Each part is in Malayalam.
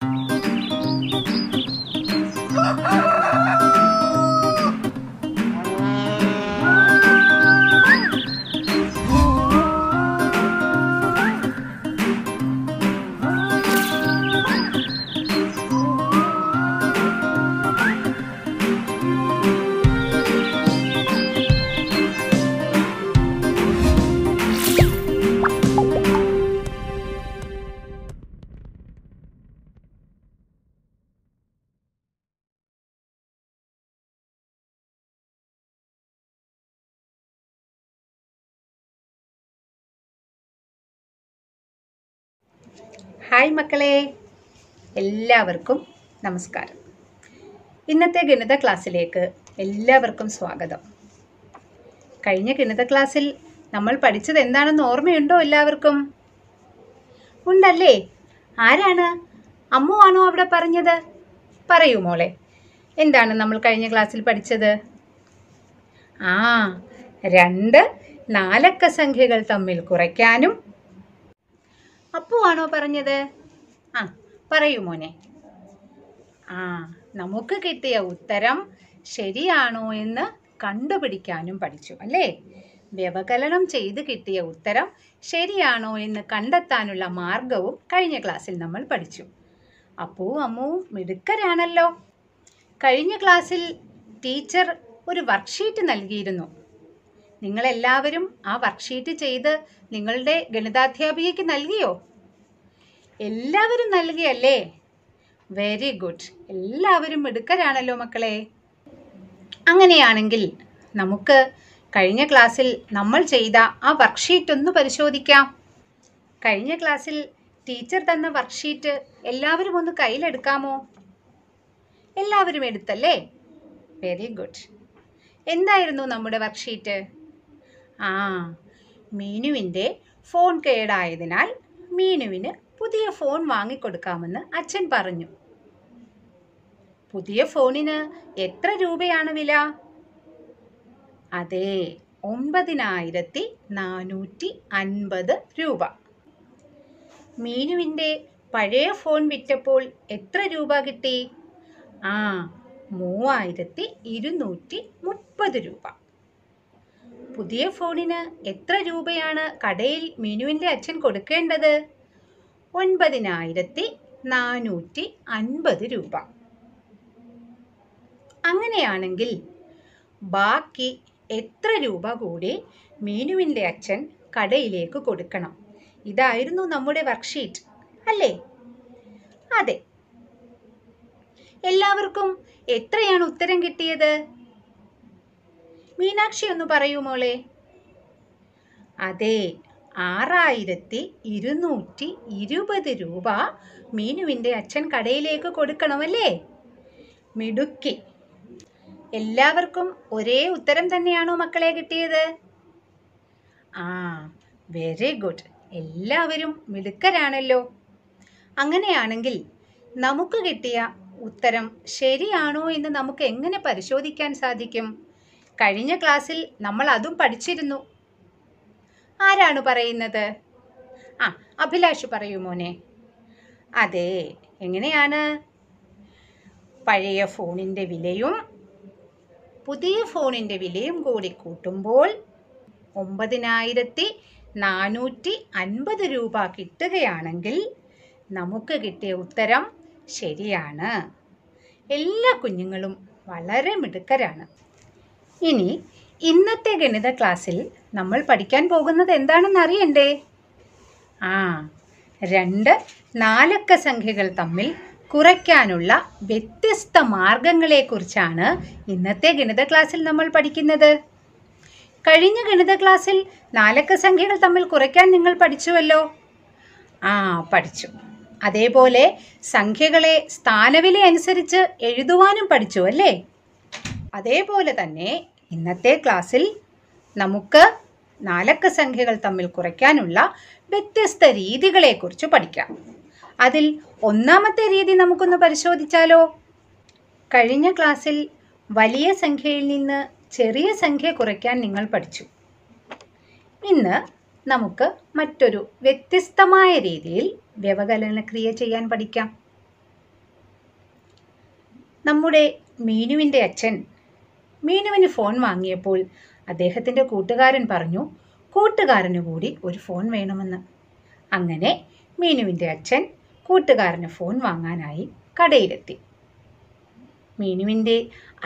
Thank you. ഹായ് മക്കളെ എല്ലാവർക്കും നമസ്കാരം ഇന്നത്തെ ഗണിത ക്ലാസ്സിലേക്ക് എല്ലാവർക്കും സ്വാഗതം കഴിഞ്ഞ ഗണിത ക്ലാസ്സിൽ നമ്മൾ പഠിച്ചത് എന്താണെന്ന് ഓർമ്മയുണ്ടോ എല്ലാവർക്കും ഉണ്ടല്ലേ ആരാണ് അമ്മുവാണോ അവിടെ പറഞ്ഞത് പറയൂ മോളെ എന്താണ് നമ്മൾ കഴിഞ്ഞ ക്ലാസ്സിൽ പഠിച്ചത് ആ രണ്ട് നാലക്ക സംഖ്യകൾ തമ്മിൽ കുറയ്ക്കാനും അപ്പു ആണോ പറഞ്ഞത് ആ പറയൂ മോനെ ആ നമുക്ക് കിട്ടിയ ഉത്തരം ശരിയാണോ എന്ന് കണ്ടുപിടിക്കാനും പഠിച്ചു അല്ലേ വ്യവകലനം ചെയ്ത് കിട്ടിയ ഉത്തരം ശരിയാണോ എന്ന് കണ്ടെത്താനുള്ള മാർഗവും കഴിഞ്ഞ ക്ലാസ്സിൽ നമ്മൾ പഠിച്ചു അപ്പൂ അമ്മു മിടുക്കരാണല്ലോ കഴിഞ്ഞ ക്ലാസ്സിൽ ടീച്ചർ ഒരു വർക്ക്ഷീറ്റ് നൽകിയിരുന്നു നിങ്ങളെല്ലാവരും ആ വർക്ക്ഷീറ്റ് ചെയ്ത് നിങ്ങളുടെ ഗണിതാധ്യാപികയ്ക്ക് നൽകിയോ എല്ലാവരും നൽകിയല്ലേ വെരി ഗുഡ് എല്ലാവരും മിടുക്കരാണല്ലോ മക്കളെ അങ്ങനെയാണെങ്കിൽ നമുക്ക് കഴിഞ്ഞ ക്ലാസ്സിൽ നമ്മൾ ചെയ്ത ആ വർക്ക്ഷീറ്റ് ഒന്ന് പരിശോധിക്കാം കഴിഞ്ഞ ക്ലാസ്സിൽ ടീച്ചർ തന്ന വർക്ക്ഷീറ്റ് എല്ലാവരും ഒന്ന് കയ്യിലെടുക്കാമോ എല്ലാവരും എടുത്തല്ലേ വെരി ഗുഡ് എന്തായിരുന്നു നമ്മുടെ വർക്ക്ഷീറ്റ് ആ മീനുവിൻ്റെ ഫോൺ കേടായതിനാൽ മീനുവിന് പുതിയ ഫോൺ വാങ്ങിക്കൊടുക്കാമെന്ന് അച്ഛൻ പറഞ്ഞു പുതിയ ഫോണിന് എത്ര രൂപയാണ് വില അതെ ഒമ്പതിനായിരത്തി നാനൂറ്റി അൻപത് രൂപ മീനുവിൻ്റെ പഴയ ഫോൺ വിറ്റപ്പോൾ എത്ര രൂപ കിട്ടി ആ മൂവായിരത്തി ഇരുന്നൂറ്റി മുപ്പത് രൂപ പുതിയ ഫോണിന് എത്ര രൂപയാണ് കടയിൽ മിനുവിൻ്റെ അച്ഛൻ കൊടുക്കേണ്ടത് ഒൻപതിനായിരത്തി നാനൂറ്റി അൻപത് രൂപ അങ്ങനെയാണെങ്കിൽ ബാക്കി എത്ര രൂപ കൂടി മീനുവിൻ്റെ അച്ഛൻ കടയിലേക്ക് കൊടുക്കണം ഇതായിരുന്നു നമ്മുടെ വർക്ക്ഷീറ്റ് അല്ലേ അതെ എല്ലാവർക്കും എത്രയാണ് ഉത്തരം കിട്ടിയത് മീനാക്ഷി ഒന്ന് പറയൂ മോളെ അതെ ആറായിരത്തി ഇരുന്നൂറ്റി ഇരുപത് രൂപ മീനുവിൻ്റെ അച്ഛൻ കടയിലേക്ക് കൊടുക്കണമല്ലേ മിടുക്കി എല്ലാവർക്കും ഒരേ ഉത്തരം തന്നെയാണോ മക്കളെ കിട്ടിയത് ആ വെരി ഗുഡ് എല്ലാവരും മിടുക്കരാണല്ലോ അങ്ങനെയാണെങ്കിൽ നമുക്ക് കിട്ടിയ ഉത്തരം ശരിയാണോ എന്ന് നമുക്ക് എങ്ങനെ പരിശോധിക്കാൻ സാധിക്കും കഴിഞ്ഞ ക്ലാസ്സിൽ നമ്മൾ അതും പഠിച്ചിരുന്നു ആരാണ് പറയുന്നത് ആ അഭിലാഷ് പറയൂ മോനെ അതെ എങ്ങനെയാണ് പഴയ ഫോണിൻ്റെ വിലയും പുതിയ ഫോണിൻ്റെ വിലയും കൂടി കൂട്ടുമ്പോൾ ഒമ്പതിനായിരത്തി നാനൂറ്റി അൻപത് രൂപ കിട്ടുകയാണെങ്കിൽ നമുക്ക് കിട്ടിയ ഉത്തരം ശരിയാണ് എല്ലാ കുഞ്ഞുങ്ങളും വളരെ മിടുക്കരാണ് ഇനി ഇന്നത്തെ ഗണിത ക്ലാസ്സിൽ നമ്മൾ പഠിക്കാൻ പോകുന്നത് എന്താണെന്ന് അറിയണ്ടേ ആ രണ്ട് നാലക്ക സംഖ്യകൾ തമ്മിൽ കുറയ്ക്കാനുള്ള വ്യത്യസ്ത മാർഗങ്ങളെക്കുറിച്ചാണ് ഇന്നത്തെ ഗണിത ക്ലാസ്സിൽ നമ്മൾ പഠിക്കുന്നത് കഴിഞ്ഞ ഗണിത ക്ലാസ്സിൽ നാലക്ക സംഖ്യകൾ തമ്മിൽ കുറയ്ക്കാൻ നിങ്ങൾ പഠിച്ചുവല്ലോ ആ പഠിച്ചു അതേപോലെ സംഖ്യകളെ സ്ഥാനവില അനുസരിച്ച് എഴുതുവാനും പഠിച്ചു അല്ലേ അതേപോലെ തന്നെ ഇന്നത്തെ ക്ലാസ്സിൽ നമുക്ക് നാലക്ക സംഖ്യകൾ തമ്മിൽ കുറയ്ക്കാനുള്ള വ്യത്യസ്ത രീതികളെക്കുറിച്ച് പഠിക്കാം അതിൽ ഒന്നാമത്തെ രീതി നമുക്കൊന്ന് പരിശോധിച്ചാലോ കഴിഞ്ഞ ക്ലാസ്സിൽ വലിയ സംഖ്യയിൽ നിന്ന് ചെറിയ സംഖ്യ കുറയ്ക്കാൻ നിങ്ങൾ പഠിച്ചു ഇന്ന് നമുക്ക് മറ്റൊരു വ്യത്യസ്തമായ രീതിയിൽ വ്യവകലന ക്രിയ ചെയ്യാൻ പഠിക്കാം നമ്മുടെ മീനുവിൻ്റെ അച്ഛൻ മീനുവിന് ഫോൺ വാങ്ങിയപ്പോൾ അദ്ദേഹത്തിൻ്റെ കൂട്ടുകാരൻ പറഞ്ഞു കൂട്ടുകാരന് കൂടി ഒരു ഫോൺ വേണമെന്ന് അങ്ങനെ മീനുവിൻ്റെ അച്ഛൻ കൂട്ടുകാരന് ഫോൺ വാങ്ങാനായി കടയിലെത്തി മീനുവിൻ്റെ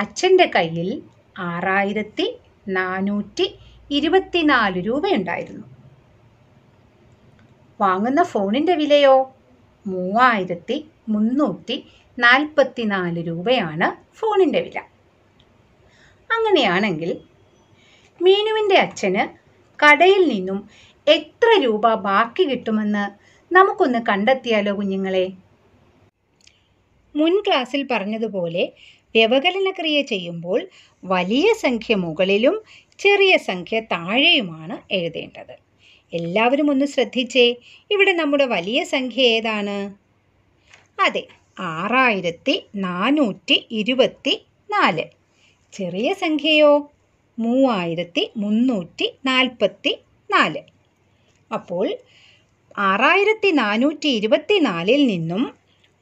അച്ഛൻ്റെ കയ്യിൽ ആറായിരത്തി നാനൂറ്റി ഇരുപത്തിനാല് രൂപയുണ്ടായിരുന്നു വാങ്ങുന്ന ഫോണിൻ്റെ വിലയോ മൂവായിരത്തി മുന്നൂറ്റി നാൽപ്പത്തിനാല് രൂപയാണ് ഫോണിൻ്റെ വില അങ്ങനെയാണെങ്കിൽ മീനുവിൻ്റെ അച്ഛന് കടയിൽ നിന്നും എത്ര രൂപ ബാക്കി കിട്ടുമെന്ന് നമുക്കൊന്ന് കണ്ടെത്തിയാലോ കുഞ്ഞുങ്ങളെ മുൻ ക്ലാസ്സിൽ പറഞ്ഞതുപോലെ വ്യവകലനക്രിയ ചെയ്യുമ്പോൾ വലിയ സംഖ്യ മുകളിലും ചെറിയ സംഖ്യ താഴെയുമാണ് എഴുതേണ്ടത് എല്ലാവരും ഒന്ന് ശ്രദ്ധിച്ചേ ഇവിടെ നമ്മുടെ വലിയ സംഖ്യ ഏതാണ് അതെ ആറായിരത്തി നാനൂറ്റി ഇരുപത്തി നാല് ചെറിയ സംഖ്യയോ മൂവായിരത്തി മുന്നൂറ്റി നാൽപ്പത്തി നാല് അപ്പോൾ ആറായിരത്തി നാനൂറ്റി ഇരുപത്തി നാലിൽ നിന്നും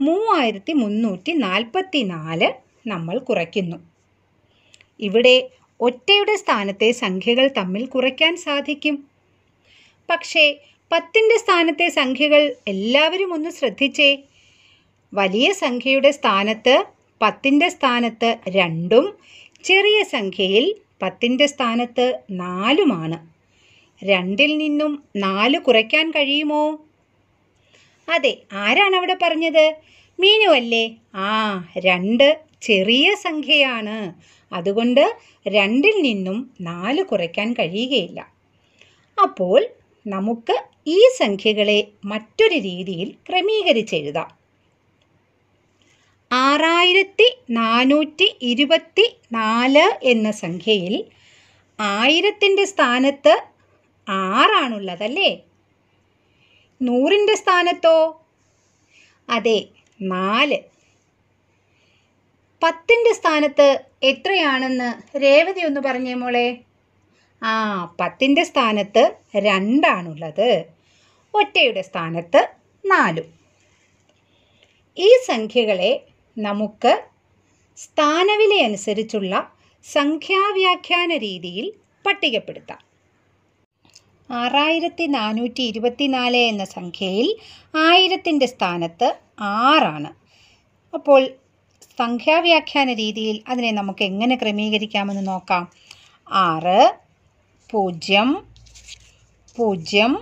മൂവായിരത്തി മുന്നൂറ്റി നാൽപ്പത്തി നാല് നമ്മൾ കുറയ്ക്കുന്നു ഇവിടെ ഒറ്റയുടെ സ്ഥാനത്തെ സംഖ്യകൾ തമ്മിൽ കുറയ്ക്കാൻ സാധിക്കും പക്ഷേ പത്തിൻ്റെ സ്ഥാനത്തെ സംഖ്യകൾ എല്ലാവരും ഒന്ന് ശ്രദ്ധിച്ചേ വലിയ സംഖ്യയുടെ സ്ഥാനത്ത് പത്തിൻ്റെ സ്ഥാനത്ത് രണ്ടും ചെറിയ സംഖ്യയിൽ പത്തിൻ്റെ സ്ഥാനത്ത് നാലുമാണ് രണ്ടിൽ നിന്നും നാല് കുറയ്ക്കാൻ കഴിയുമോ അതെ ആരാണ് അവിടെ പറഞ്ഞത് അല്ലേ ആ രണ്ട് ചെറിയ സംഖ്യയാണ് അതുകൊണ്ട് രണ്ടിൽ നിന്നും നാല് കുറയ്ക്കാൻ കഴിയുകയില്ല അപ്പോൾ നമുക്ക് ഈ സംഖ്യകളെ മറ്റൊരു രീതിയിൽ ക്രമീകരിച്ചെഴുതാം ആറായിരത്തി നാനൂറ്റി ഇരുപത്തി നാല് എന്ന സംഖ്യയിൽ ആയിരത്തിൻ്റെ സ്ഥാനത്ത് ആറാണുള്ളതല്ലേ നൂറിൻ്റെ സ്ഥാനത്തോ അതെ നാല് പത്തിൻ്റെ സ്ഥാനത്ത് എത്രയാണെന്ന് രേവതി ഒന്ന് പറഞ്ഞേ മോളെ ആ പത്തിൻ്റെ സ്ഥാനത്ത് രണ്ടാണുള്ളത് ഒറ്റയുടെ സ്ഥാനത്ത് നാലും ഈ സംഖ്യകളെ നമുക്ക് സ്ഥാനവില അനുസരിച്ചുള്ള സംഖ്യാവ്യാഖ്യാന രീതിയിൽ പട്ടികപ്പെടുത്താം ആറായിരത്തി നാനൂറ്റി ഇരുപത്തിനാല് എന്ന സംഖ്യയിൽ ആയിരത്തിൻ്റെ സ്ഥാനത്ത് ആറാണ് അപ്പോൾ സംഖ്യാവ്യാഖ്യാന രീതിയിൽ അതിനെ നമുക്ക് എങ്ങനെ ക്രമീകരിക്കാമെന്ന് നോക്കാം ആറ് പൂജ്യം പൂജ്യം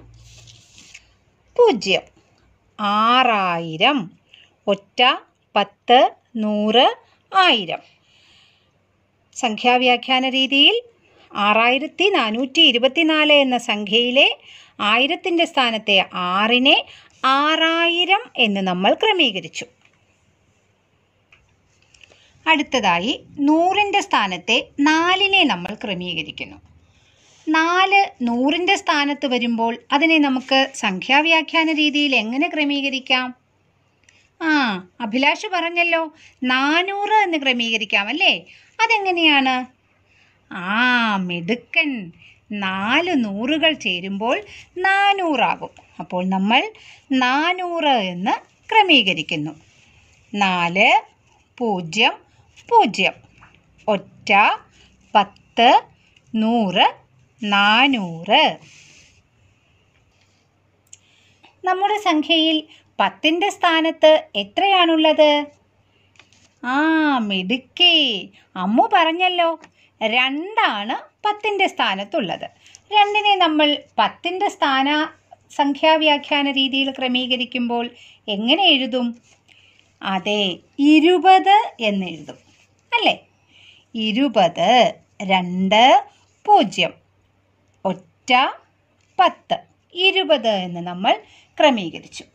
പൂജ്യം ആറായിരം ഒറ്റ പത്ത് നൂറ് ആയിരം സംഖ്യാവ്യാഖ്യാന രീതിയിൽ ആറായിരത്തി നാനൂറ്റി ഇരുപത്തിനാല് എന്ന സംഖ്യയിലെ ആയിരത്തിൻ്റെ സ്ഥാനത്തെ ആറിനെ ആറായിരം എന്ന് നമ്മൾ ക്രമീകരിച്ചു അടുത്തതായി നൂറിൻ്റെ സ്ഥാനത്തെ നാലിനെ നമ്മൾ ക്രമീകരിക്കുന്നു നാല് നൂറിൻ്റെ സ്ഥാനത്ത് വരുമ്പോൾ അതിനെ നമുക്ക് സംഖ്യാവ്യാഖ്യാന രീതിയിൽ എങ്ങനെ ക്രമീകരിക്കാം ആ അഭിലാഷ് പറഞ്ഞല്ലോ നാനൂറ് എന്ന് ക്രമീകരിക്കാം അല്ലേ അതെങ്ങനെയാണ് ആ മിടുക്കൻ നാല് നൂറുകൾ ചേരുമ്പോൾ നാനൂറാകും അപ്പോൾ നമ്മൾ നാനൂറ് എന്ന് ക്രമീകരിക്കുന്നു നാല് പൂജ്യം പൂജ്യം ഒറ്റ പത്ത് നൂറ് നാനൂറ് നമ്മുടെ സംഖ്യയിൽ പത്തിൻ്റെ സ്ഥാനത്ത് എത്രയാണുള്ളത് ആ മിടുക്കി അമ്മു പറഞ്ഞല്ലോ രണ്ടാണ് പത്തിൻ്റെ സ്ഥാനത്തുള്ളത് രണ്ടിനെ നമ്മൾ പത്തിൻ്റെ സ്ഥാന സംഖ്യാവ്യാഖ്യാന രീതിയിൽ ക്രമീകരിക്കുമ്പോൾ എങ്ങനെ എഴുതും അതെ ഇരുപത് എന്നെഴുതും അല്ലേ ഇരുപത് രണ്ട് പൂജ്യം ഒറ്റ പത്ത് ഇരുപത് എന്ന് നമ്മൾ ക്രമീകരിച്ചു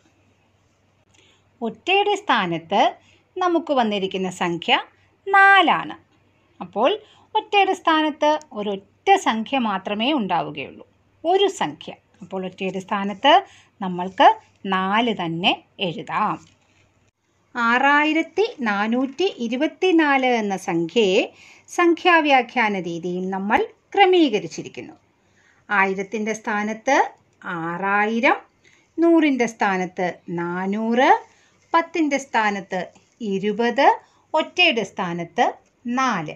ഒറ്റയുടെ സ്ഥാനത്ത് നമുക്ക് വന്നിരിക്കുന്ന സംഖ്യ നാലാണ് അപ്പോൾ ഒറ്റയുടെ സ്ഥാനത്ത് ഒരൊറ്റ സംഖ്യ മാത്രമേ ഉണ്ടാവുകയുള്ളൂ ഒരു സംഖ്യ അപ്പോൾ ഒറ്റയുടെ സ്ഥാനത്ത് നമ്മൾക്ക് നാല് തന്നെ എഴുതാം ആറായിരത്തി നാനൂറ്റി നാല് എന്ന സംഖ്യയെ സംഖ്യാവ്യാഖ്യാന രീതിയിൽ നമ്മൾ ക്രമീകരിച്ചിരിക്കുന്നു ആയിരത്തിൻ്റെ സ്ഥാനത്ത് ആറായിരം നൂറിൻ്റെ സ്ഥാനത്ത് നാനൂറ് പത്തിൻ്റെ സ്ഥാനത്ത് ഇരുപത് ഒറ്റയുടെ സ്ഥാനത്ത് നാല്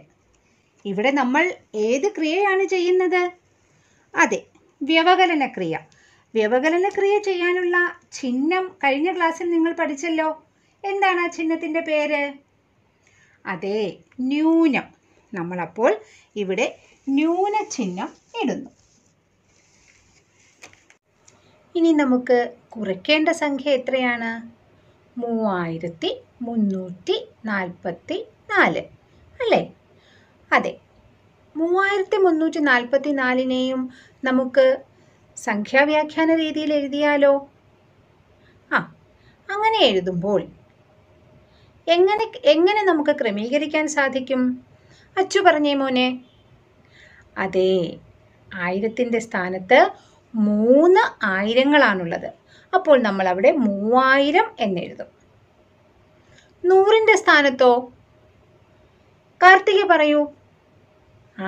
ഇവിടെ നമ്മൾ ഏത് ക്രിയയാണ് ചെയ്യുന്നത് അതെ വ്യവകലന ക്രിയ വ്യവകലന ക്രിയ ചെയ്യാനുള്ള ചിഹ്നം കഴിഞ്ഞ ക്ലാസ്സിൽ നിങ്ങൾ പഠിച്ചല്ലോ എന്താണ് ആ ചിഹ്നത്തിൻ്റെ പേര് അതെ ന്യൂനം നമ്മളപ്പോൾ ഇവിടെ ന്യൂന ചിഹ്നം ഇടുന്നു ഇനി നമുക്ക് കുറയ്ക്കേണ്ട സംഖ്യ എത്രയാണ് മൂവായിരത്തി മുന്നൂറ്റി നാൽപ്പത്തി നാല് അല്ലേ അതെ മൂവായിരത്തി മുന്നൂറ്റി നാൽപ്പത്തി നാലിനെയും നമുക്ക് സംഖ്യാവ്യാഖ്യാന രീതിയിൽ എഴുതിയാലോ ആ അങ്ങനെ എഴുതുമ്പോൾ എങ്ങനെ എങ്ങനെ നമുക്ക് ക്രമീകരിക്കാൻ സാധിക്കും അച്ചു പറഞ്ഞേ മോനെ അതെ ആയിരത്തിൻ്റെ സ്ഥാനത്ത് മൂന്ന് ആയിരങ്ങളാണുള്ളത് അപ്പോൾ നമ്മൾ അവിടെ മൂവായിരം എന്നെഴുതും നൂറിൻ്റെ സ്ഥാനത്തോ കാർത്തിക പറയൂ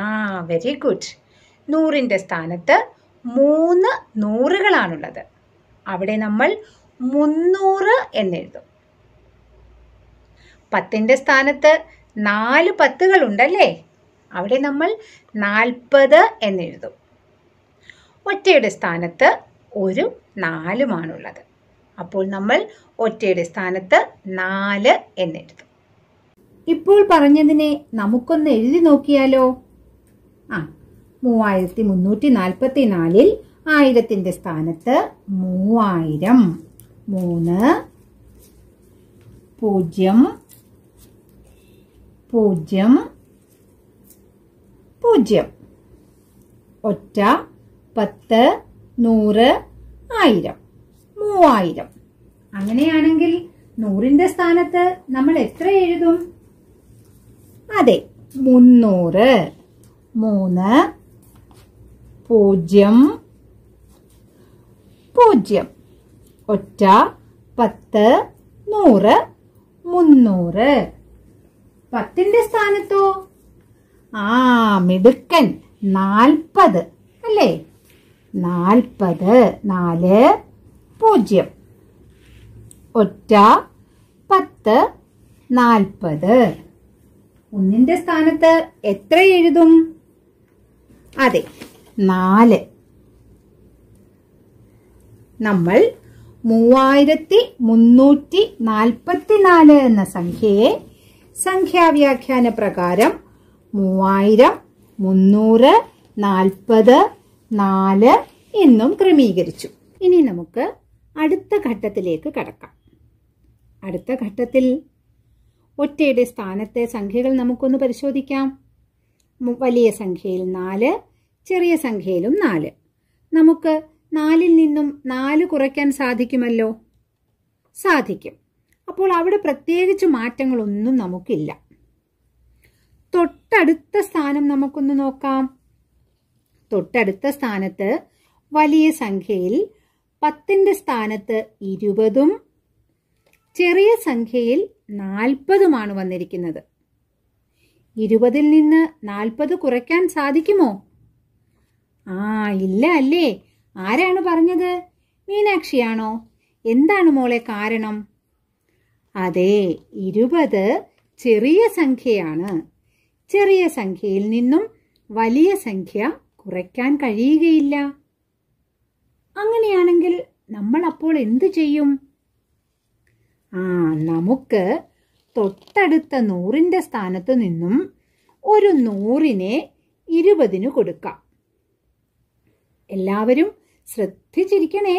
ആ വെരി ഗുഡ് നൂറിൻ്റെ സ്ഥാനത്ത് മൂന്ന് നൂറുകളാണുള്ളത് അവിടെ നമ്മൾ മുന്നൂറ് എന്നെഴുതും പത്തിൻ്റെ സ്ഥാനത്ത് നാല് പത്തുകളുണ്ടല്ലേ അവിടെ നമ്മൾ നാൽപ്പത് എന്നെഴുതും ഒറ്റയുടെ സ്ഥാനത്ത് ഒരു നാലുമാണുള്ളത് അപ്പോൾ നമ്മൾ ഒറ്റയുടെ സ്ഥാനത്ത് നാല് എന്നെഴുതും ഇപ്പോൾ പറഞ്ഞതിനെ നമുക്കൊന്ന് എഴുതി നോക്കിയാലോ ആ മൂവായിരത്തി മുന്നൂറ്റി നാൽപ്പത്തി നാലിൽ ആയിരത്തിൻ്റെ സ്ഥാനത്ത് മൂവായിരം മൂന്ന് പൂജ്യം പൂജ്യം പൂജ്യം ഒറ്റ പത്ത് നൂറ് ആയിരം മൂവായിരം അങ്ങനെയാണെങ്കിൽ നൂറിന്റെ സ്ഥാനത്ത് നമ്മൾ എത്ര എഴുതും അതെ മുന്നൂറ് മൂന്ന് പൂജ്യം പൂജ്യം ഒറ്റ പത്ത് നൂറ് മുന്നൂറ് പത്തിന്റെ സ്ഥാനത്തോ ആ മിടുക്കൻ നാൽപ്പത് അല്ലേ നാൽപ്പത് നാല് പൂജ്യം ഒറ്റ പത്ത് നാൽപ്പത് ഒന്നിന്റെ സ്ഥാനത്ത് എത്ര എഴുതും അതെ നാല് നമ്മൾ മൂവായിരത്തി മുന്നൂറ്റി നാൽപ്പത്തിനാല് എന്ന സംഖ്യയെ സംഖ്യാവ്യാഖ്യാന പ്രകാരം മൂവായിരം മുന്നൂറ് നാൽപ്പത് നാല് എന്നും ക്രമീകരിച്ചു ഇനി നമുക്ക് അടുത്ത ഘട്ടത്തിലേക്ക് കടക്കാം അടുത്ത ഘട്ടത്തിൽ ഒറ്റയുടെ സ്ഥാനത്തെ സംഖ്യകൾ നമുക്കൊന്ന് പരിശോധിക്കാം വലിയ സംഖ്യയിൽ നാല് ചെറിയ സംഖ്യയിലും നാല് നമുക്ക് നാലിൽ നിന്നും നാല് കുറയ്ക്കാൻ സാധിക്കുമല്ലോ സാധിക്കും അപ്പോൾ അവിടെ പ്രത്യേകിച്ച് മാറ്റങ്ങളൊന്നും നമുക്കില്ല തൊട്ടടുത്ത സ്ഥാനം നമുക്കൊന്ന് നോക്കാം തൊട്ടടുത്ത സ്ഥാനത്ത് വലിയ സംഖ്യയിൽ പത്തിന്റെ സ്ഥാനത്ത് ഇരുപതും ചെറിയ സംഖ്യയിൽ നാൽപ്പതുമാണ് വന്നിരിക്കുന്നത് ഇരുപതിൽ നിന്ന് നാൽപ്പത് കുറയ്ക്കാൻ സാധിക്കുമോ ആ ഇല്ല അല്ലേ ആരാണ് പറഞ്ഞത് മീനാക്ഷിയാണോ എന്താണ് മോളെ കാരണം അതെ ഇരുപത് ചെറിയ സംഖ്യയാണ് ചെറിയ സംഖ്യയിൽ നിന്നും വലിയ സംഖ്യ കുറയ്ക്കാൻ കഴിയുകയില്ല അങ്ങനെയാണെങ്കിൽ നമ്മൾ അപ്പോൾ എന്തു ചെയ്യും ആ നമുക്ക് തൊട്ടടുത്ത നൂറിൻ്റെ സ്ഥാനത്ത് നിന്നും ഒരു നൂറിനെ ഇരുപതിന് കൊടുക്കാം എല്ലാവരും ശ്രദ്ധിച്ചിരിക്കണേ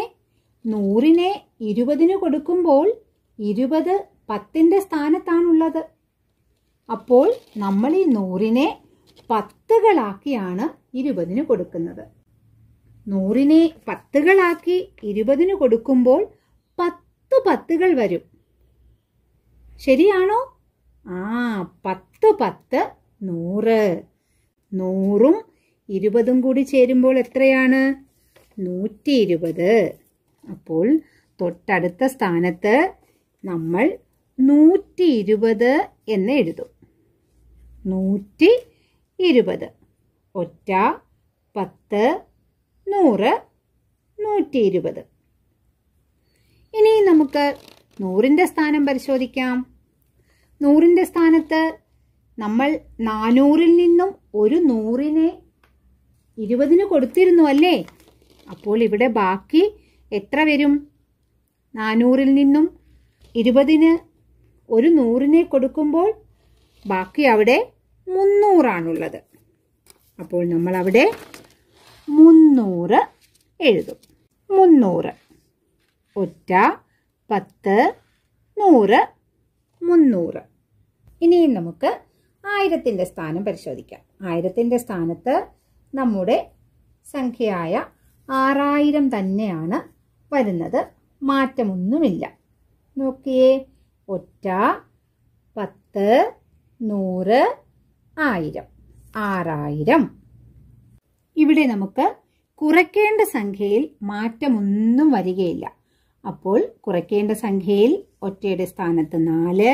നൂറിനെ ഇരുപതിന് കൊടുക്കുമ്പോൾ ഇരുപത് പത്തിൻ്റെ സ്ഥാനത്താണുള്ളത് അപ്പോൾ നമ്മൾ ഈ നൂറിനെ പത്തുകളാക്കിയാണ് ഇരുപതിന് കൊടുക്കുന്നത് നൂറിനെ പത്തുകളാക്കി ഇരുപതിന് കൊടുക്കുമ്പോൾ പത്ത് പത്തുകൾ വരും ശരിയാണോ ആ പത്ത് പത്ത് നൂറ് നൂറും ഇരുപതും കൂടി ചേരുമ്പോൾ എത്രയാണ് നൂറ്റി ഇരുപത് അപ്പോൾ തൊട്ടടുത്ത സ്ഥാനത്ത് നമ്മൾ നൂറ്റി ഇരുപത് എന്ന് എഴുതും നൂറ്റി ഇരുപത് ഒറ്റ പത്ത് നൂറ് നൂറ്റി ഇരുപത് ഇനി നമുക്ക് നൂറിൻ്റെ സ്ഥാനം പരിശോധിക്കാം നൂറിൻ്റെ സ്ഥാനത്ത് നമ്മൾ നാനൂറിൽ നിന്നും ഒരു നൂറിനെ ഇരുപതിന് കൊടുത്തിരുന്നു അല്ലേ അപ്പോൾ ഇവിടെ ബാക്കി എത്ര വരും നാനൂറിൽ നിന്നും ഇരുപതിന് ഒരു നൂറിനെ കൊടുക്കുമ്പോൾ ബാക്കി അവിടെ മുന്നൂറാണുള്ളത് അപ്പോൾ നമ്മൾ അവിടെ മുന്നൂറ് എഴുതും മുന്നൂറ് ഒറ്റ പത്ത് നൂറ് മുന്നൂറ് ഇനിയും നമുക്ക് ആയിരത്തിൻ്റെ സ്ഥാനം പരിശോധിക്കാം ആയിരത്തിൻ്റെ സ്ഥാനത്ത് നമ്മുടെ സംഖ്യയായ ആറായിരം തന്നെയാണ് വരുന്നത് മാറ്റമൊന്നുമില്ല നോക്കിയേ ഒറ്റ പത്ത് നൂറ് ആയിരം ആറായിരം ഇവിടെ നമുക്ക് കുറയ്ക്കേണ്ട സംഖ്യയിൽ മാറ്റമൊന്നും വരികയില്ല അപ്പോൾ കുറയ്ക്കേണ്ട സംഖ്യയിൽ ഒറ്റയുടെ സ്ഥാനത്ത് നാല്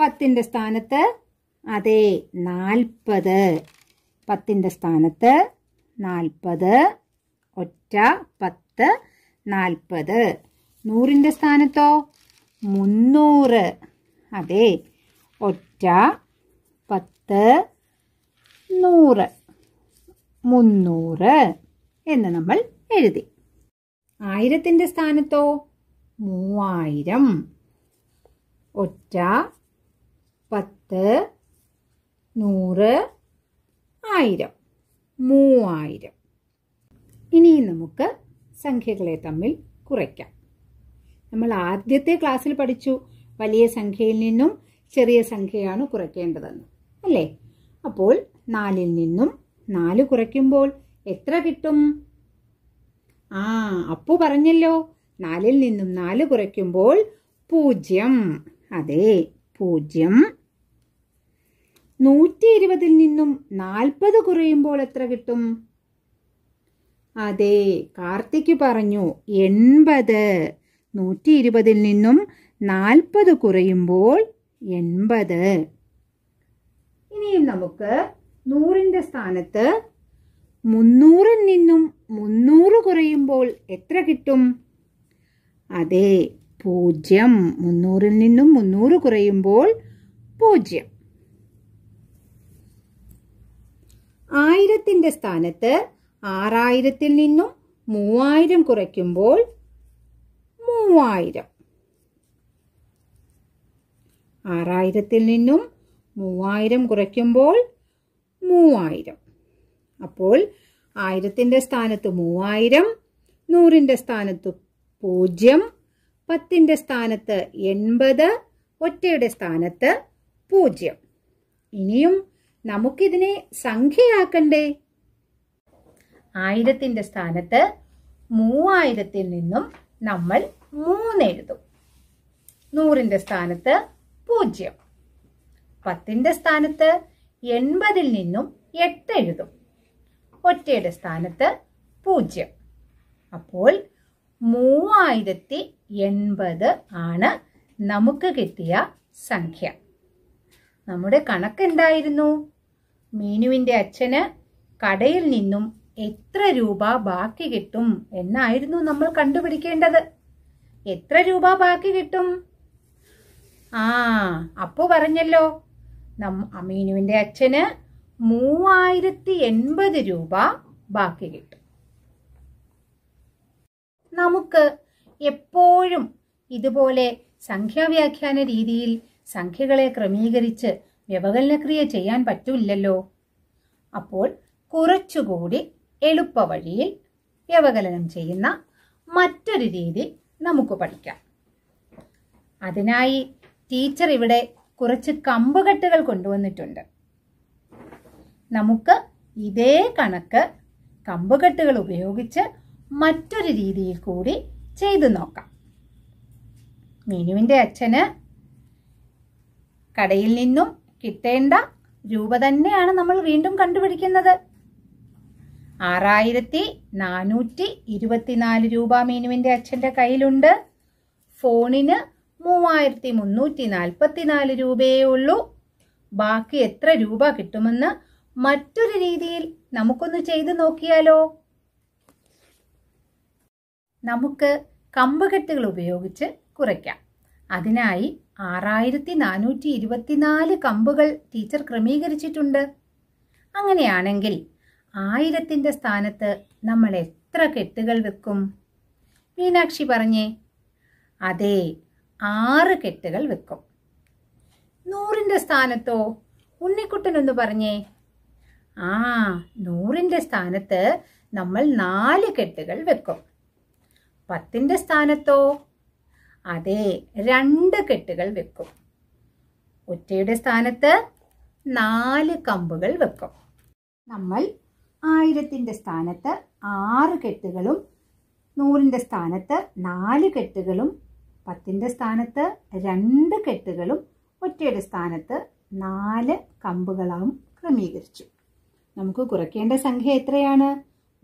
പത്തിന്റെ സ്ഥാനത്ത് അതെ നാൽപ്പത് പത്തിന്റെ സ്ഥാനത്ത് നാൽപ്പത് ഒറ്റ പത്ത് നാൽപ്പത് നൂറിൻ്റെ സ്ഥാനത്തോ മുന്നൂറ് അതെ ഒറ്റ പത്ത് നൂറ് മുന്നൂറ് എന്ന് നമ്മൾ എഴുതി ആയിരത്തിൻ്റെ സ്ഥാനത്തോ മൂവായിരം ഒറ്റ പത്ത് നൂറ് ആയിരം മൂവായിരം ഇനി നമുക്ക് സംഖ്യകളെ തമ്മിൽ കുറയ്ക്കാം നമ്മൾ ആദ്യത്തെ ക്ലാസ്സിൽ പഠിച്ചു വലിയ സംഖ്യയിൽ നിന്നും ചെറിയ സംഖ്യയാണ് കുറയ്ക്കേണ്ടതെന്ന് അല്ലേ അപ്പോൾ നാലിൽ നിന്നും നാല് കുറയ്ക്കുമ്പോൾ എത്ര കിട്ടും ആ അപ്പു പറഞ്ഞല്ലോ നാലിൽ നിന്നും നാല് കുറയ്ക്കുമ്പോൾ പൂജ്യം അതെ പൂജ്യം നൂറ്റി ഇരുപതിൽ നിന്നും നാൽപ്പത് കുറയുമ്പോൾ എത്ര കിട്ടും അതെ കാർത്തിക് പറഞ്ഞു എൺപത് നൂറ്റി ഇരുപതിൽ നിന്നും നാൽപ്പത് കുറയുമ്പോൾ എൺപത് ഇനിയും നമുക്ക് നൂറിന്റെ സ്ഥാനത്ത് മുന്നൂറിൽ നിന്നും മുന്നൂറ് കുറയുമ്പോൾ എത്ര കിട്ടും അതെ പൂജ്യം മുന്നൂറിൽ നിന്നും മുന്നൂറ് കുറയുമ്പോൾ പൂജ്യം ആയിരത്തിന്റെ സ്ഥാനത്ത് ആറായിരത്തിൽ നിന്നും മൂവായിരം കുറയ്ക്കുമ്പോൾ മൂവായിരം ആറായിരത്തിൽ നിന്നും മൂവായിരം കുറയ്ക്കുമ്പോൾ മൂവായിരം അപ്പോൾ ആയിരത്തിൻ്റെ സ്ഥാനത്ത് മൂവായിരം നൂറിൻ്റെ സ്ഥാനത്ത് പൂജ്യം പത്തിൻ്റെ സ്ഥാനത്ത് എൺപത് ഒറ്റയുടെ സ്ഥാനത്ത് പൂജ്യം ഇനിയും നമുക്കിതിനെ സംഖ്യയാക്കണ്ടേ ആയിരത്തിൻ്റെ സ്ഥാനത്ത് മൂവായിരത്തിൽ നിന്നും നമ്മൾ മൂന്നെഴുതും നൂറിൻ്റെ സ്ഥാനത്ത് പൂജ്യം പത്തിൻ്റെ സ്ഥാനത്ത് എൺപതിൽ നിന്നും എട്ട് എഴുതും ഒറ്റയുടെ സ്ഥാനത്ത് പൂജ്യം അപ്പോൾ മൂവായിരത്തി എൺപത് ആണ് നമുക്ക് കിട്ടിയ സംഖ്യ നമ്മുടെ കണക്ക് എന്തായിരുന്നു മീനുവിൻ്റെ അച്ഛന് കടയിൽ നിന്നും എത്ര രൂപ ബാക്കി കിട്ടും എന്നായിരുന്നു നമ്മൾ കണ്ടുപിടിക്കേണ്ടത് എത്ര രൂപ ബാക്കി കിട്ടും ആ അപ്പു പറഞ്ഞല്ലോ നം അമീനുവിൻ്റെ അച്ഛന് മൂവായിരത്തി എൺപത് രൂപ ബാക്കി കിട്ടും നമുക്ക് എപ്പോഴും ഇതുപോലെ സംഖ്യാവ്യാഖ്യാന രീതിയിൽ സംഖ്യകളെ ക്രമീകരിച്ച് വ്യവകലനക്രിയ ചെയ്യാൻ പറ്റില്ലല്ലോ അപ്പോൾ കുറച്ചുകൂടി എളുപ്പവഴിയിൽ വ്യവകലനം ചെയ്യുന്ന മറ്റൊരു രീതി നമുക്ക് പഠിക്കാം അതിനായി ടീച്ചർ ഇവിടെ കുറച്ച് കമ്പുകെട്ടുകൾ കൊണ്ടുവന്നിട്ടുണ്ട് നമുക്ക് ഇതേ കണക്ക് കമ്പുകെട്ടുകൾ ഉപയോഗിച്ച് മറ്റൊരു രീതിയിൽ കൂടി ചെയ്തു നോക്കാം മീനുവിൻ്റെ അച്ഛന് കടയിൽ നിന്നും കിട്ടേണ്ട രൂപ തന്നെയാണ് നമ്മൾ വീണ്ടും കണ്ടുപിടിക്കുന്നത് ആറായിരത്തി നാനൂറ്റി ഇരുപത്തിനാല് രൂപ മീനുവിൻ്റെ അച്ഛൻ്റെ കയ്യിലുണ്ട് ഫോണിന് മൂവായിരത്തി മുന്നൂറ്റി നാൽപ്പത്തിനാല് രൂപയേ ഉള്ളൂ ബാക്കി എത്ര രൂപ കിട്ടുമെന്ന് മറ്റൊരു രീതിയിൽ നമുക്കൊന്ന് ചെയ്തു നോക്കിയാലോ നമുക്ക് കമ്പുകെട്ടുകൾ ഉപയോഗിച്ച് കുറയ്ക്കാം അതിനായി ആറായിരത്തി നാനൂറ്റി ഇരുപത്തിനാല് കമ്പുകൾ ടീച്ചർ ക്രമീകരിച്ചിട്ടുണ്ട് അങ്ങനെയാണെങ്കിൽ ആയിരത്തിൻ്റെ സ്ഥാനത്ത് നമ്മൾ എത്ര കെട്ടുകൾ വെക്കും മീനാക്ഷി പറഞ്ഞേ അതെ ആറ് കെട്ടുകൾ വെക്കും നൂറിൻ്റെ സ്ഥാനത്തോ ഉണ്ണിക്കുട്ടൻ ഒന്ന് പറഞ്ഞേ ആ നൂറിൻ്റെ സ്ഥാനത്ത് നമ്മൾ നാല് കെട്ടുകൾ വെക്കും പത്തിൻ്റെ സ്ഥാനത്തോ അതെ രണ്ട് കെട്ടുകൾ വെക്കും ഒറ്റയുടെ സ്ഥാനത്ത് നാല് കമ്പുകൾ വെക്കും നമ്മൾ ആയിരത്തിൻ്റെ സ്ഥാനത്ത് ആറ് കെട്ടുകളും നൂറിൻ്റെ സ്ഥാനത്ത് നാല് കെട്ടുകളും പത്തിൻ്റെ സ്ഥാനത്ത് രണ്ട് കെട്ടുകളും ഒറ്റയുടെ സ്ഥാനത്ത് നാല് കമ്പുകളാവും ക്രമീകരിച്ചു നമുക്ക് കുറയ്ക്കേണ്ട സംഖ്യ എത്രയാണ്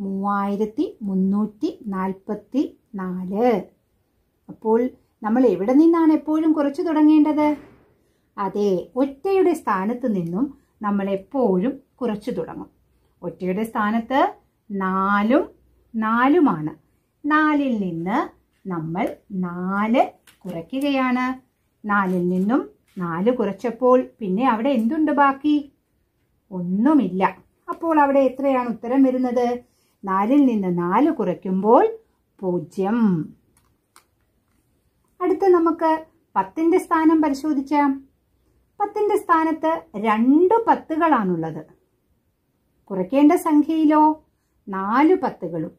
മൂവായിരത്തി മുന്നൂറ്റി നാൽപ്പത്തി നാല് അപ്പോൾ നമ്മൾ എവിടെ നിന്നാണ് എപ്പോഴും കുറച്ചു തുടങ്ങേണ്ടത് അതെ ഒറ്റയുടെ സ്ഥാനത്ത് നിന്നും നമ്മൾ എപ്പോഴും കുറച്ചു തുടങ്ങും ഒറ്റയുടെ സ്ഥാനത്ത് നാലും നാലുമാണ് നാലിൽ നിന്ന് നമ്മൾ നാല് കുറയ്ക്കുകയാണ് നാലിൽ നിന്നും നാല് കുറച്ചപ്പോൾ പിന്നെ അവിടെ എന്തുണ്ട് ബാക്കി ഒന്നുമില്ല അപ്പോൾ അവിടെ എത്രയാണ് ഉത്തരം വരുന്നത് നാലിൽ നിന്ന് നാല് കുറയ്ക്കുമ്പോൾ പൂജ്യം അടുത്ത് നമുക്ക് പത്തിൻ്റെ സ്ഥാനം പരിശോധിക്കാം പത്തിൻ്റെ സ്ഥാനത്ത് രണ്ട് പത്തുകളാണുള്ളത് കുറയ്ക്കേണ്ട സംഖ്യയിലോ നാല് പത്തുകളും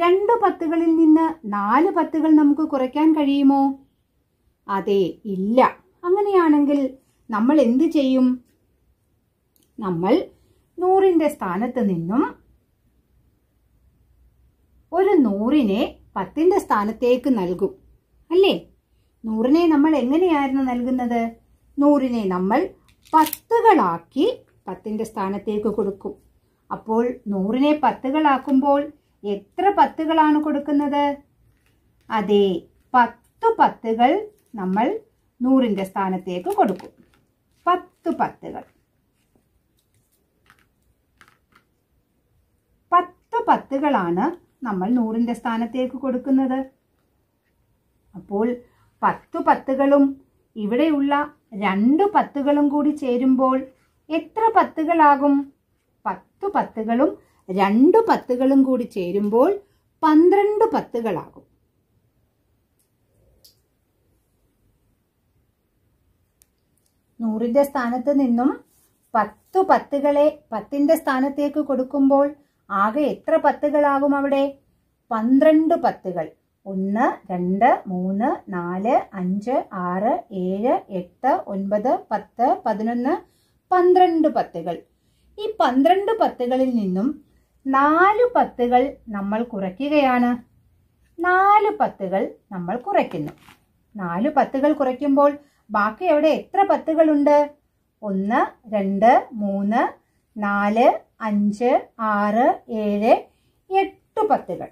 രണ്ട് പത്തുകളിൽ നിന്ന് നാല് പത്തുകൾ നമുക്ക് കുറയ്ക്കാൻ കഴിയുമോ അതെ ഇല്ല അങ്ങനെയാണെങ്കിൽ നമ്മൾ എന്ത് ചെയ്യും നമ്മൾ നൂറിൻ്റെ സ്ഥാനത്ത് നിന്നും ഒരു നൂറിനെ പത്തിൻ്റെ സ്ഥാനത്തേക്ക് നൽകും അല്ലേ നൂറിനെ നമ്മൾ എങ്ങനെയായിരുന്നു നൽകുന്നത് നൂറിനെ നമ്മൾ പത്തുകളാക്കി പത്തിൻ്റെ സ്ഥാനത്തേക്ക് കൊടുക്കും അപ്പോൾ നൂറിനെ പത്തുകളാക്കുമ്പോൾ എത്ര പത്തുകളാണ് കൊടുക്കുന്നത് അതെ പത്തു പത്തുകൾ നമ്മൾ നൂറിന്റെ സ്ഥാനത്തേക്ക് കൊടുക്കും പത്തു പത്തുകൾ പത്ത് പത്തുകളാണ് നമ്മൾ നൂറിന്റെ സ്ഥാനത്തേക്ക് കൊടുക്കുന്നത് അപ്പോൾ പത്തു പത്തുകളും ഇവിടെയുള്ള രണ്ടു പത്തുകളും കൂടി ചേരുമ്പോൾ എത്ര പത്തുകളാകും പത്തു പത്തുകളും രണ്ടു പത്തുകളും കൂടി ചേരുമ്പോൾ പന്ത്രണ്ട് പത്തുകളാകും നൂറിന്റെ സ്ഥാനത്ത് നിന്നും പത്തു പത്തുകളെ പത്തിന്റെ സ്ഥാനത്തേക്ക് കൊടുക്കുമ്പോൾ ആകെ എത്ര പത്തുകളാകും അവിടെ പന്ത്രണ്ട് പത്തുകൾ ഒന്ന് രണ്ട് മൂന്ന് നാല് അഞ്ച് ആറ് ഏഴ് എട്ട് ഒൻപത് പത്ത് പതിനൊന്ന് പന്ത്രണ്ട് പത്തുകൾ ഈ പന്ത്രണ്ട് പത്തുകളിൽ നിന്നും നാല് പത്തുകൾ നമ്മൾ കുറയ്ക്കുകയാണ് നാല് പത്തുകൾ നമ്മൾ കുറയ്ക്കുന്നു നാല് പത്തുകൾ കുറയ്ക്കുമ്പോൾ ബാക്കി അവിടെ എത്ര പത്തുകളുണ്ട് ഒന്ന് രണ്ട് മൂന്ന് നാല് അഞ്ച് ആറ് ഏഴ് എട്ട് പത്തുകൾ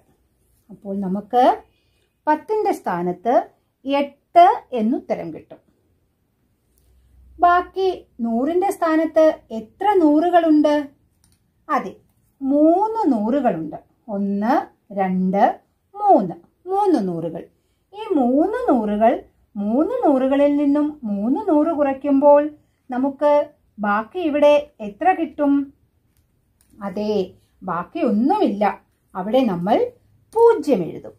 അപ്പോൾ നമുക്ക് പത്തിൻ്റെ സ്ഥാനത്ത് എട്ട് എന്നുത്തരം കിട്ടും ബാക്കി നൂറിൻ്റെ സ്ഥാനത്ത് എത്ര നൂറുകളുണ്ട് അതെ മൂന്ന് നൂറുകളുണ്ട് ഒന്ന് രണ്ട് മൂന്ന് മൂന്ന് നൂറുകൾ ഈ മൂന്ന് നൂറുകൾ മൂന്ന് നൂറുകളിൽ നിന്നും മൂന്ന് നൂറ് കുറയ്ക്കുമ്പോൾ നമുക്ക് ബാക്കി ഇവിടെ എത്ര കിട്ടും അതെ ബാക്കി ഒന്നുമില്ല അവിടെ നമ്മൾ പൂജ്യം എഴുതും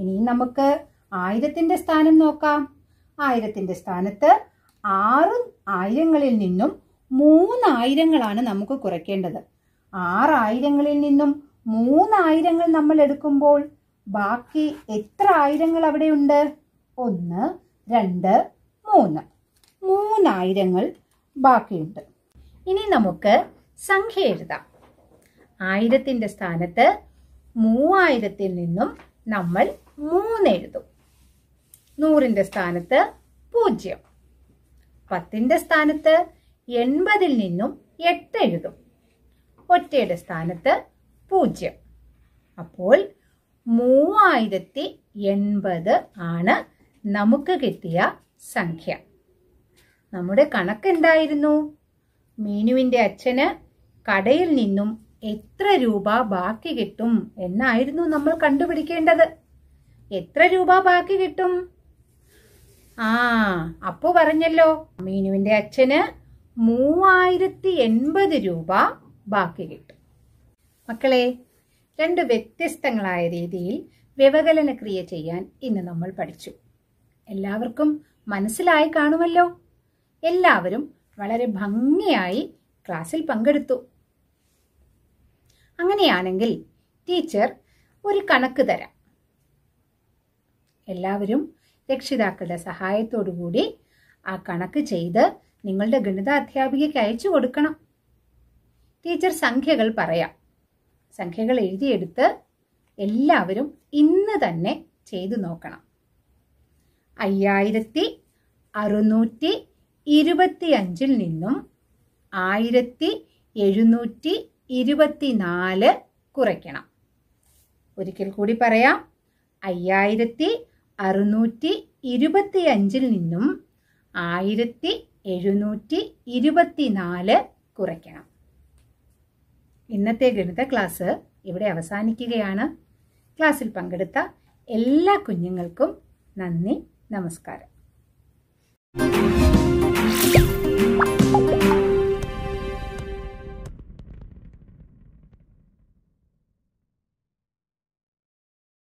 ഇനി നമുക്ക് ആയിരത്തിന്റെ സ്ഥാനം നോക്കാം ആയിരത്തിന്റെ സ്ഥാനത്ത് ആറും ആയിരങ്ങളിൽ നിന്നും മൂന്നായിരങ്ങളാണ് നമുക്ക് കുറയ്ക്കേണ്ടത് ആറായിരങ്ങളിൽ നിന്നും മൂന്നായിരങ്ങൾ നമ്മൾ എടുക്കുമ്പോൾ ബാക്കി എത്ര ആയിരങ്ങൾ അവിടെയുണ്ട് ഒന്ന് രണ്ട് മൂന്ന് മൂന്നായിരങ്ങൾ ബാക്കിയുണ്ട് ഇനി നമുക്ക് സംഖ്യ എഴുതാം ആയിരത്തിൻ്റെ സ്ഥാനത്ത് മൂവായിരത്തിൽ നിന്നും നമ്മൾ മൂന്ന് എഴുതും നൂറിൻ്റെ സ്ഥാനത്ത് പൂജ്യം പത്തിൻ്റെ സ്ഥാനത്ത് എൺപതിൽ നിന്നും എട്ട് എഴുതും ഒറ്റയുടെ സ്ഥാനത്ത് പൂജ്യം അപ്പോൾ മൂവായിരത്തി എൺപത് ആണ് നമുക്ക് കിട്ടിയ സംഖ്യ നമ്മുടെ കണക്കെന്തായിരുന്നു മീനുവിൻ്റെ അച്ഛന് കടയിൽ നിന്നും എത്ര രൂപ ബാക്കി കിട്ടും എന്നായിരുന്നു നമ്മൾ കണ്ടുപിടിക്കേണ്ടത് എത്ര രൂപ ബാക്കി കിട്ടും ആ അപ്പു പറഞ്ഞല്ലോ മീനുവിന്റെ അച്ഛന് മൂവായിരത്തി എൺപത് രൂപ ബാക്കി കിട്ടും മക്കളെ രണ്ട് വ്യത്യസ്തങ്ങളായ രീതിയിൽ വ്യവകലന ക്രിയ ചെയ്യാൻ ഇന്ന് നമ്മൾ പഠിച്ചു എല്ലാവർക്കും മനസ്സിലായി കാണുമല്ലോ എല്ലാവരും വളരെ ഭംഗിയായി ക്ലാസ്സിൽ പങ്കെടുത്തു അങ്ങനെയാണെങ്കിൽ ടീച്ചർ ഒരു കണക്ക് തരാം എല്ലാവരും രക്ഷിതാക്കളുടെ സഹായത്തോടു കൂടി ആ കണക്ക് ചെയ്ത് നിങ്ങളുടെ ഗണിത അധ്യാപികയ്ക്ക് അയച്ചു കൊടുക്കണം ടീച്ചർ സംഖ്യകൾ പറയാം സംഖ്യകൾ എഴുതിയെടുത്ത് എല്ലാവരും ഇന്ന് തന്നെ ചെയ്തു നോക്കണം അയ്യായിരത്തി അറുന്നൂറ്റി ഇരുപത്തി അഞ്ചിൽ നിന്നും ആയിരത്തി എഴുന്നൂറ്റി ഇരുപത്തിനാല് കുറയ്ക്കണം ഒരിക്കൽ കൂടി പറയാം അയ്യായിരത്തി അറുന്നൂറ്റി ഇരുപത്തി അഞ്ചിൽ നിന്നും ആയിരത്തി എഴുന്നൂറ്റി ഇരുപത്തിനാല് കുറയ്ക്കണം ഇന്നത്തെ ഗണിത ക്ലാസ് ഇവിടെ അവസാനിക്കുകയാണ് ക്ലാസ്സിൽ പങ്കെടുത്ത എല്ലാ കുഞ്ഞുങ്ങൾക്കും നന്ദി നമസ്കാരം